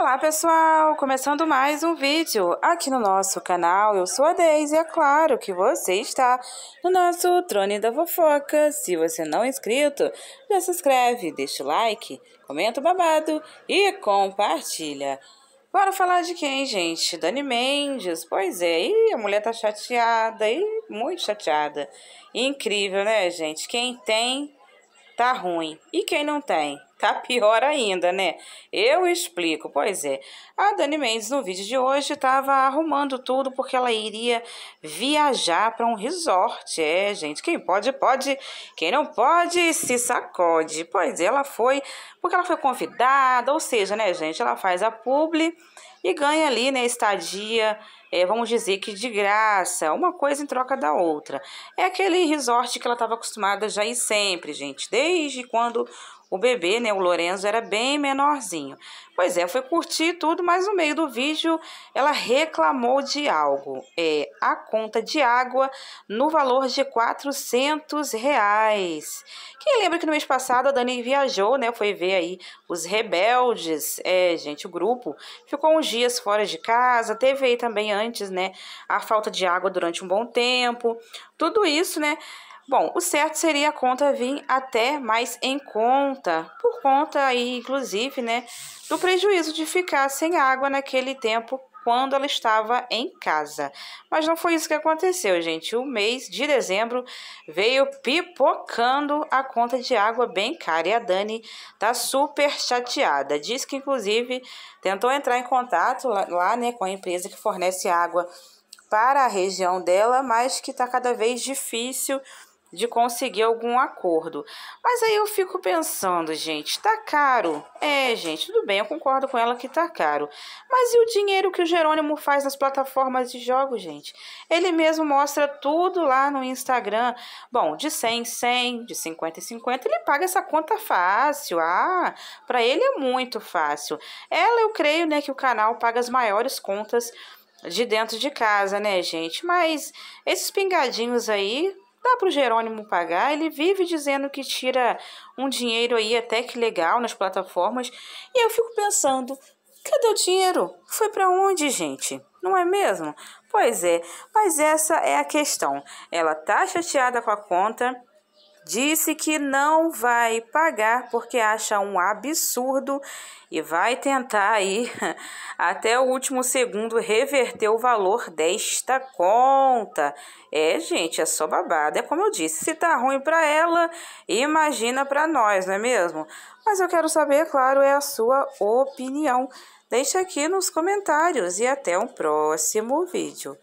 Olá pessoal, começando mais um vídeo aqui no nosso canal, eu sou a Deise e é claro que você está no nosso Trone da Fofoca. Se você não é inscrito, já se inscreve, deixa o like, comenta o babado e compartilha. Bora falar de quem, gente? Dani Mendes, pois é, e a mulher tá chateada, e muito chateada. Incrível, né gente? Quem tem tá ruim. E quem não tem? Tá pior ainda, né? Eu explico. Pois é. A Dani Mendes, no vídeo de hoje, estava arrumando tudo porque ela iria viajar para um resort. É, gente, quem pode, pode. Quem não pode, se sacode. Pois é, ela foi porque ela foi convidada. Ou seja, né, gente, ela faz a publi e ganha ali, né, estadia é, vamos dizer que de graça, uma coisa em troca da outra. É aquele resort que ela estava acostumada já e sempre, gente, desde quando o bebê, né, o Lorenzo, era bem menorzinho. Pois é, foi curtir tudo, mas no meio do vídeo ela reclamou de algo. É a conta de água no valor de 400 reais. Quem lembra que no mês passado a Dani viajou, né, foi ver aí os rebeldes, é, gente, o grupo. Ficou uns dias fora de casa, teve aí também antes, né? A falta de água durante um bom tempo, tudo isso, né? Bom, o certo seria a conta vir até mais em conta, por conta aí, inclusive, né, do prejuízo de ficar sem água naquele tempo quando ela estava em casa. Mas não foi isso que aconteceu, gente. O mês de dezembro veio pipocando a conta de água bem cara e a Dani tá super chateada. Diz que inclusive tentou entrar em contato lá, né, com a empresa que fornece água para a região dela, mas que está cada vez difícil de conseguir algum acordo. Mas aí eu fico pensando, gente, tá caro. É, gente, tudo bem, eu concordo com ela que tá caro. Mas e o dinheiro que o Jerônimo faz nas plataformas de jogos, gente? Ele mesmo mostra tudo lá no Instagram. Bom, de 100 em 100, de 50 em 50, ele paga essa conta fácil. Ah, para ele é muito fácil. Ela, eu creio, né, que o canal paga as maiores contas de dentro de casa, né, gente? Mas esses pingadinhos aí Dá para o Jerônimo pagar, ele vive dizendo que tira um dinheiro aí até que legal nas plataformas. E eu fico pensando, cadê o dinheiro? Foi para onde, gente? Não é mesmo? Pois é, mas essa é a questão. Ela tá chateada com a conta disse que não vai pagar porque acha um absurdo e vai tentar aí até o último segundo reverter o valor desta conta. É, gente, é só babada. É como eu disse, se tá ruim para ela, imagina para nós, não é mesmo? Mas eu quero saber, claro, é a sua opinião. Deixe aqui nos comentários e até um próximo vídeo.